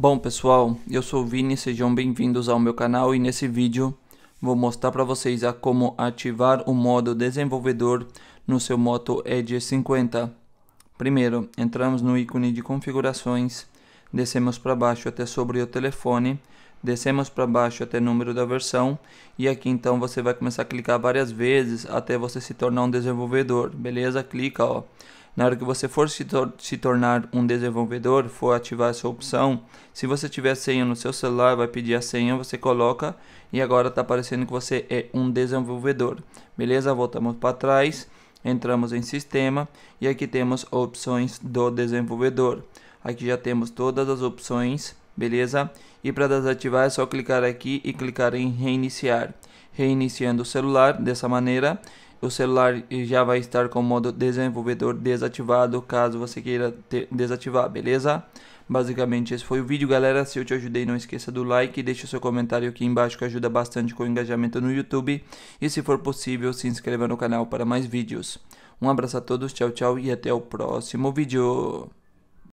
Bom pessoal, eu sou o Vini, sejam bem-vindos ao meu canal e nesse vídeo vou mostrar para vocês a como ativar o modo desenvolvedor no seu Moto Edge 50. Primeiro, entramos no ícone de configurações, descemos para baixo até sobre o telefone, descemos para baixo até número da versão e aqui então você vai começar a clicar várias vezes até você se tornar um desenvolvedor, beleza? Clica, ó. Na hora que você for se, tor se, tornar um desenvolvedor, for ativar essa opção, se você tiver senha no seu celular, vai pedir a senha, você coloca e agora está aparecendo que você é um desenvolvedor. Beleza? Voltamos para trás, entramos em sistema e aqui temos opções do desenvolvedor. Aqui já temos todas as opções, beleza? E para desativar é só clicar aqui e clicar em reiniciar. Reiniciando o celular dessa maneira o celular já vai estar com o modo desenvolvedor desativado, caso você queira desativar, beleza? Basicamente esse foi o vídeo, galera. Se eu te ajudei, não esqueça do like, deixe seu comentário aqui embaixo que ajuda bastante com o engajamento no YouTube. E se for possível, se inscreva no canal para mais vídeos. Um abraço a todos, tchau, tchau e até o próximo vídeo.